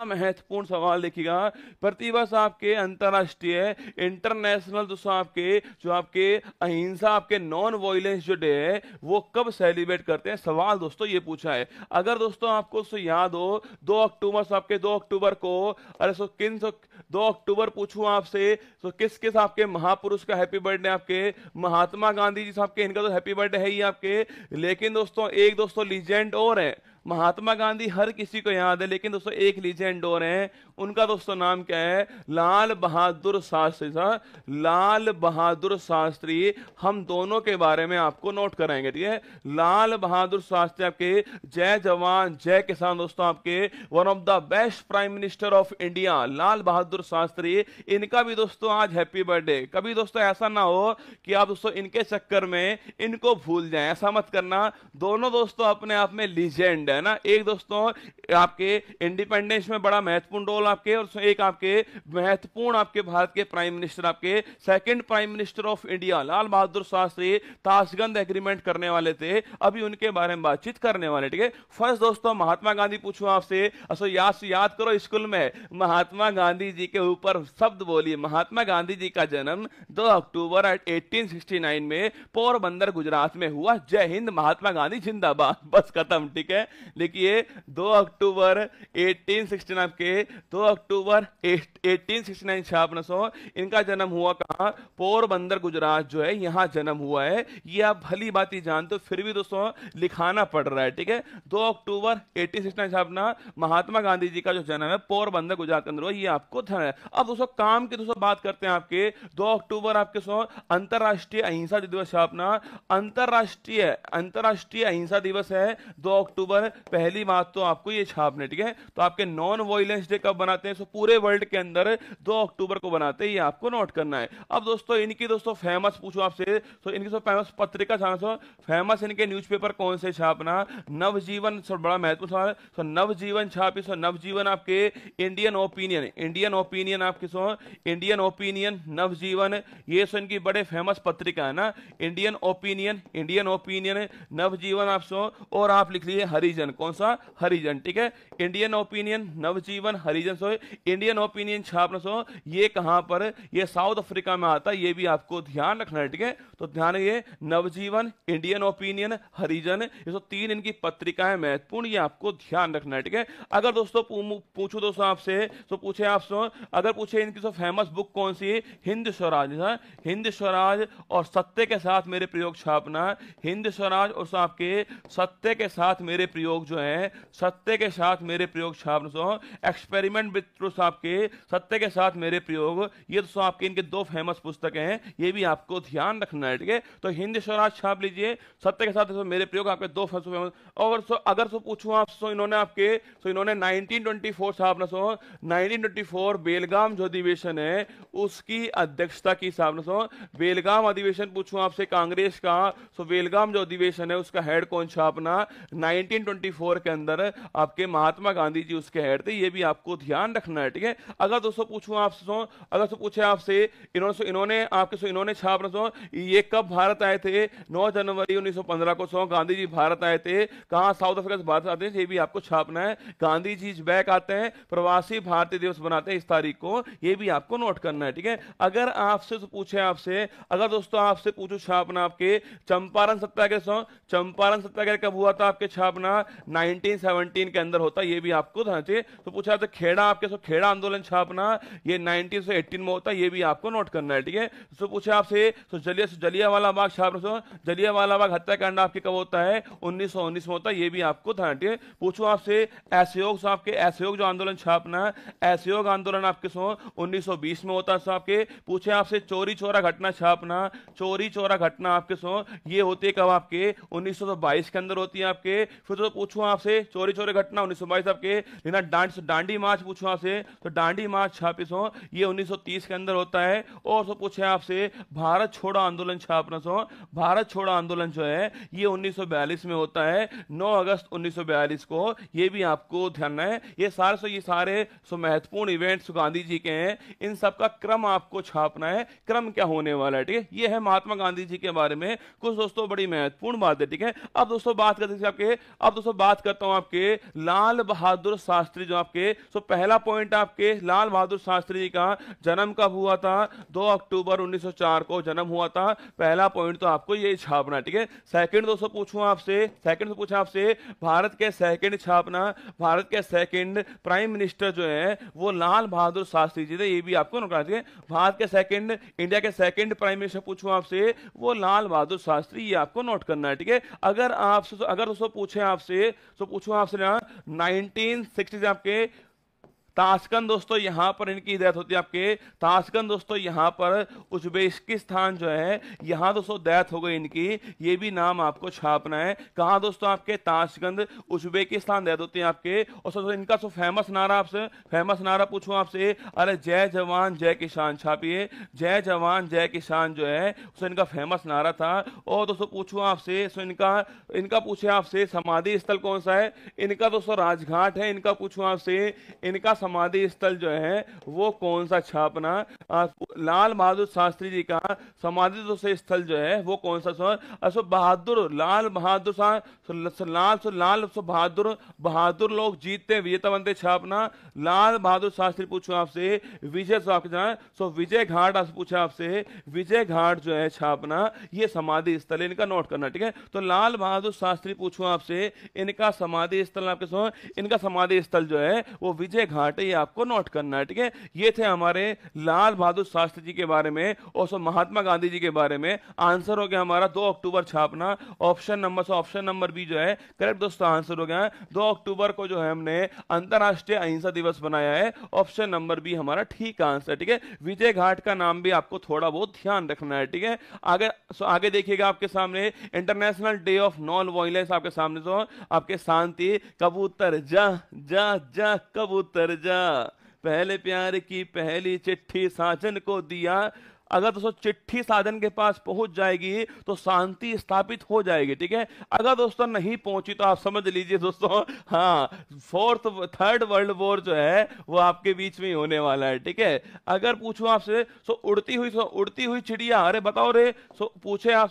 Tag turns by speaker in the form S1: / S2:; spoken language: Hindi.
S1: बड़ा महत्वपूर्ण सवाल देखिएगा प्रतिबस आपके अंतरराष्ट्रीय इंटरनेशनल दोस्तों आपके जो आपके अहिंसा आपके नॉन वायलेंस जो डे है वो कब सेलिब्रेट करते हैं सवाल दोस्तों ये पूछा है अगर दोस्तों आपको उससे याद हो दो अक्टूबर सो आपके दो अक्टूबर को अरे सो किन सो दो अक्टूबर पूछूं आपसे तो किस किस आपके महापुरुष का हैप्पी बर्थडे आपके महात्मा गांधी जी साहब के इनका तो हैप्पी बर्थडे है ही आपके लेकिन दोस्तों एक दोस्तों लीजेंड और है महात्मा गांधी हर किसी को याद है लेकिन दोस्तों एक लीजेंड और हैं उनका दोस्तों नाम क्या है लाल बहादुर शास्त्री सर लाल बहादुर शास्त्री हम दोनों के बारे में आपको नोट कराएंगे ठीक है लाल बहादुर शास्त्री आपके जय जवान जय किसान दोस्तों आपके one of the best prime minister of India Lal Bahadur Shastri इनका भी दोस्तों आज हैप्पी बर्थडे कभी दोस्तों ऐसा ना हो कि आप दोस्तों इनके चक्कर में इनको भूल जाए ऐसा मत करना दोनों दोस्तों अपने आप में लीजेंड इंपॉर्टेंट है ना एक दोस्तों आपके इंडिपेंडेंस में बड़ा महत्वपूर्ण रोल आपके और एक आपके महत्वपूर्ण आपके भारत के प्राइम मिनिस्टर आपके second prime minister of India Lal Bahadur Shastri Tashkent agreement करने वाले थे अभी उनके बारे में बातचीत करने वाले ठीक है फर्स्ट दोस्तों महात्मा गांधी पूछू आपसे असो याद याद करो स्कूल में महात्मा गांधी जी के ऊपर शब्द बोलिए महात्मा गांधी जी का जन्म दो अक्टूबर एटीन में पोरबंदर गुजरात में हुआ जय हिंद महात्मा गांधी जिंदाबाद बस खत्म ठीक है देखिए 2 अक्टूबर 1869 के 2 अक्टूबर 1869 छियावन सौ इनका जन्म हुआ कहा पोरबंदर गुजरात जो है यहाँ जन्म हुआ है ये आप भली बात ही जानते हो फिर भी दोस्तों लिखाना पड़ रहा है ठीक है 2 अक्टूबर 1869 छापना महात्मा गांधी जी का जो जन्म है पोरबंदर गुजरात के अंदर हुआ ये आपको ध्यान है अब दोस्तों काम की दोस्तों बात करते हैं आपके दो अक्टूबर आपके सो अंतर्राष्ट्रीय अहिंसा दिवस छापना अंतर्राष्ट्रीय अंतर्राष्ट्रीय अहिंसा दिवस है दो अक्टूबर पहली बात तो आपको ये छापने ठीक है तो आपके नॉन वॉयलेंस डे कब बनाते हैं सो पूरे वर्ल्ड के अंदर दो अक्टूबर को बनाते हैं ये आपको नोट करना है अब दोस्तों इनकी दोस्तों फेमस पूछो आपसे तो इनकी फेमस पत्रिका छाना फेमस इनके न्यूज कौन से छापना नवजीवन सर बड़ा महत्वपूर्ण सवाल सो नवजीवन छापी सो नवजीवन आपके इंडियन ओपिनियन इंडियन ओपिनियन आपके सो इंडियन ओपिनियन नवजीवन ये सो इनकी बड़े फेमस पत्रिका है ना Indian Opinion Indian Opinion Navjivan आप सो और आप लिख लीजिए हरिजन हरिजन कौन सा हरिजन ठीक है Indian Opinion Navjivan Harijan so Indian Opinion छापन सो ये कहां पर ये साउथ अफ्रीका में आता है ये भी आपको ध्यान रखना है ठीक है तो ध्यान ये नवजीवन इंडियन ओपिनियन हरिजन ये सो तीन इनकी पत्रिकाएं महत्वपूर्ण ये आपको ध्यान रखना है ठीक है अगर दोस्तों पूछू दोस्तों आपसे तो पूछे आपसे अगर पूछे इनकी सो फेमस बुक कौन सी हिंद स्वराज हाँ। हिंद स्वराज और सत्य के साथ मेरे प्रयोग छापना हिंद स्वराज और आपके सत्य के साथ मेरे प्रयोग प्रयोग जो है सत्य के साथ मेरे प्रयोग छाप दो एक्सपेरिमेंट विद ट्रुथ आपके सत्य के साथ मेरे प्रयोग ये दोस्तों आपके इनके दो फेमस पुस्तकें हैं ये भी आपको ध्यान रखना है ठीक है तो हिंदी स्वराज छाप लीजिए सत्य के साथ मेरे प्रयोग आपके दो फेमस और सो अगर सो पूछू आप सो इन्होंने आपके सो इन्होंने नाइनटीन ट्वेंटी फोर 1924 साहब सो फोर बेलगाम जो अधिवेशन है उसकी अध्यक्षता की साहब सो बेलगाम अधिवेशन पूछू आपसे कांग्रेस का सो बेलगाम जो अधिवेशन है उसका हेड कौन छापना 1924 1974 के अंदर आपके महात्मा गांधी जी उसके हेड थे ये भी आपको ध्यान रखना है ठीक है अगर दोस्तों पूछूं आपसे अगर तो पूछे आपसे इन्होंने इन्होंने आपके सो इन्होंने छाप ये कब भारत आए थे 9 जनवरी 1915 को सो गांधी जी भारत आए थे कहाँ साउथ अफ्रीका से भारत आते हैं ये भी आपको छापना है गांधी जी बैक आते हैं प्रवासी भारतीय दिवस बनाते हैं इस तारीख को ये भी आपको नोट करना है ठीक है अगर आपसे तो पूछे आपसे अगर दोस्तों आपसे पूछो छापना आपके चंपारण सत्याग्रह सो चंपारण सत्याग्रह कब हुआ था आपके छापना 1917 के अंदर होता ये भी आपको ध्यान चाहिए तो पूछा तो खेड़ा आपके सो खेड़ा आंदोलन छापना ये 1918 में होता ये भी आपको नोट करना है ठीक है तो पूछा आपसे तो जलिया जलिया वाला बाग छापना जलिया वाला बाग हत्याकांड आपके कब होता है उन्नीस में होता ये भी आपको ध्यान ठीक है पूछो आपसे असहयोग साहब के असहयोग जो आंदोलन छापना असहयोग आंदोलन आपके सो उन्नीस में होता साहब के पूछे आपसे चोरी चोरा घटना छापना चोरी चोरा घटना आपके सो ये होती है कब आपके 1922 के अंदर होती है आपके फिर तो पूछूं आपसे चोरी चोरी घटना उन्नीस सौ साहब के लेना डांड, डांडी मार्च पूछूं आपसे तो डांडी मार्च छापिस हो ये 1930 के अंदर होता है और तो पूछे आपसे भारत छोड़ो आंदोलन छापना सो भारत छोड़ो आंदोलन जो है ये 1942 में होता है 9 अगस्त 1942 को ये भी आपको ध्यान है ये सारे सो ये सारे सो महत्वपूर्ण इवेंट्स गांधी जी के हैं इन सब का क्रम आपको छापना है क्रम क्या होने वाला है ठीक है ये है महात्मा गांधी जी के बारे में कुछ दोस्तों बड़ी महत्वपूर्ण बात है ठीक है अब दोस्तों बात करते आपके अब दोस्तों बात करता हूं आपके लाल बहादुर शास्त्री जो आपके सो पहला पॉइंट आपके लाल बहादुर शास्त्री जी का जन्म कब हुआ था 2 अक्टूबर 1904 को जन्म हुआ था पहला पॉइंट तो आपको ये छापना ठीक है सेकंड दोस्तों पूछूं आपसे सेकंड पूछा आपसे भारत के सेकंड छापना भारत के सेकंड प्राइम मिनिस्टर जो है वो लाल बहादुर शास्त्री जी थे ये भी आपको नोट करना भारत के सेकंड इंडिया के सेकंड प्राइम मिनिस्टर पूछूं आपसे वो लाल बहादुर शास्त्री ये आपको नोट करना है ठीक है अगर आपसे अगर दोस्तों पूछे आपसे आपसे तो पूछूं आपसे ना 1960 से आपके ताशकंद दोस्तों यहाँ पर इनकी डेथ होती है आपके ताशकंद दोस्तों यहाँ पर उज्बेकिस्तान जो है यहाँ दोस्तों डेथ हो गई इनकी ये भी नाम आपको छापना है कहा दोस्तों आपके ताशकंद उज्बेकिस्तान डेथ होती है आपके और सोचो इनका सो फेमस नारा आपसे फेमस नारा पूछूँ आपसे अरे जय जवान जय किसान छापिए जय जवान जय किसान जो है सो इनका फेमस नारा था और दोस्तों पूछूँ आपसे सो इनका इनका पूछे आपसे समाधि स्थल कौन सा है इनका दोस्तों राजघाट है इनका पूछूँ आपसे इनका समाधि स्थल जो है वो कौन सा छापना आप लाल बहादुर शास्त्री जी का समाधि से स्थल जो है वो कौन सा अशोक बहादुर लाल बहादुर लाल सो लाल सो बहादुर बहादुर लोग जीतते विजेता बनते छापना लाल बहादुर शास्त्री पूछो आपसे विजय सो आपके जाना सो विजय घाट आपसे पूछा आपसे विजय घाट जो है छापना ये समाधि स्थल इनका नोट करना ठीक है तो लाल बहादुर शास्त्री पूछो आपसे इनका समाधि स्थल आपके सो इनका समाधि स्थल जो है वो विजय घाट ये आपको नोट करना है ठीक है ये थे हमारे लाल बहादुर शास्त्री शास्त्री जी के बारे में और सो महात्मा गांधी जी के बारे में आंसर हो गया हमारा दो अक्टूबर छापना option number so option number B जो है करेक्ट दोस्तों आंसर हो गया दो अक्टूबर को जो है हमने अंतर्राष्ट्रीय अहिंसा दिवस बनाया है ऑप्शन नंबर बी हमारा ठीक आंसर ठीक है विजय घाट का नाम भी आपको थोड़ा बहुत ध्यान रखना है ठीक है आगे सो आगे देखिएगा आपके सामने international day of non violence आपके सामने जो आपके शांति कबूतर जा जा जा कबूतर जा पहले प्यार की पहली चिट्ठी साजन को दिया अगर दोस्तों चिट्ठी साधन के पास पहुंच जाएगी तो शांति स्थापित हो जाएगी ठीक है अगर दोस्तों नहीं पहुंची तो आप समझ लीजिए दोस्तों हाँ फोर्थ थर्ड वर्ल्ड वॉर जो है वो आपके बीच में ही होने वाला है ठीक है अगर पूछूं आपसे सो तो उड़ती हुई सो तो उड़ती हुई चिड़िया अरे बताओ रे सो तो पूछे आप